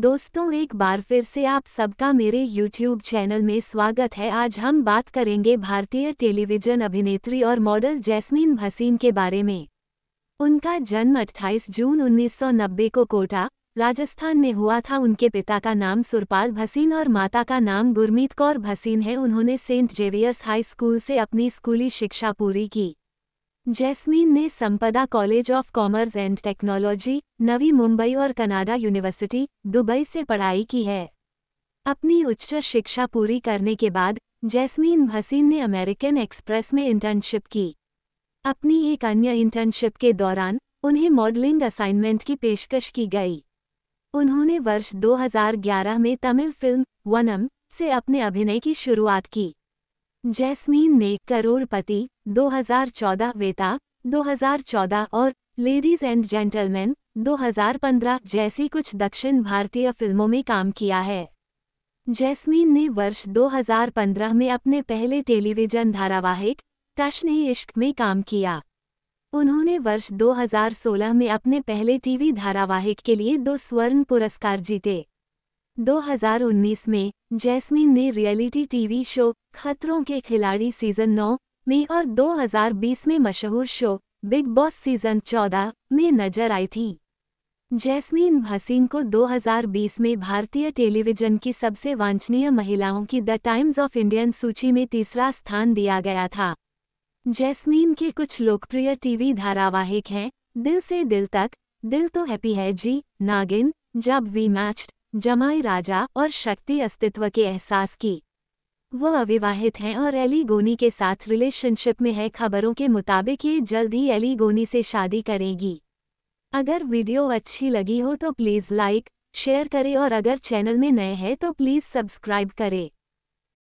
दोस्तों एक बार फिर से आप सबका मेरे YouTube चैनल में स्वागत है आज हम बात करेंगे भारतीय टेलीविजन अभिनेत्री और मॉडल जैस्मीन भसीन के बारे में उनका जन्म 28 जून 1990 को कोटा राजस्थान में हुआ था उनके पिता का नाम सुरपाल भसीन और माता का नाम गुरमीत कौर भसीन है उन्होंने सेंट जेवियर्स हाई स्कूल से अपनी स्कूली शिक्षा पूरी की जैस्मीन ने Sampada college of commerce and technology Navi Mumbai और कनाडा यूनिवर्सिटी दुबई से पढ़ाई की है अपनी उच्च शिक्षा पूरी करने के बाद जैस्मीन भसीन ने अमेरिकन एक्सप्रेस में इंटर्नशिप की अपनी एक अन्य इंटर्नशिप के दौरान उन्हें मॉडलिंग असाइनमेंट की पेशकश की गई उन्होंने वर्ष 2011 में तमिल फिल्म वनम से अपने अभिनय की शुरुआत की जैस्मीन ने करोड़पति 2014 वेता 2014 और लेडीज एंड जेंटलमैन 2015 जैसी कुछ दक्षिण भारतीय फिल्मों में काम किया है जैस्मीन ने वर्ष 2015 में अपने पहले टेलीविजन धारावाहिक टशन इश्क में काम किया उन्होंने वर्ष 2016 में अपने पहले टीवी धारावाहिक के लिए दो स्वर्ण पुरस्कार जीते 2019 में जैस्मिन ने रियलिटी टीवी शो खतरों के खिलाड़ी सीजन 9 में और 2020 में मशहूर शो बिग बॉस सीजन 14 में नजर आई थी जैस्मिन भसीन को 2020 में भारतीय टेलीविजन की सबसे वांछनीय महिलाओं की द टाइम्स ऑफ इंडियन सूची में तीसरा स्थान दिया गया था जैस्मिन के कुछ लोकप्रिय टीवी धारावाहिक हैं दिल से दिल तक दिल तो हैप्पी है जी नागिन जब वी मैच्ड जमाई राजा और शक्ति अस्तित्व के एहसास की वह अविवाहित हैं और एली गोनी के साथ रिलेशनशिप में है खबरों के मुताबिक ये जल्द ही एली गोनी से शादी करेगी अगर वीडियो अच्छी लगी हो तो प्लीज़ लाइक शेयर करें और अगर चैनल में नए हैं तो प्लीज़ सब्सक्राइब करें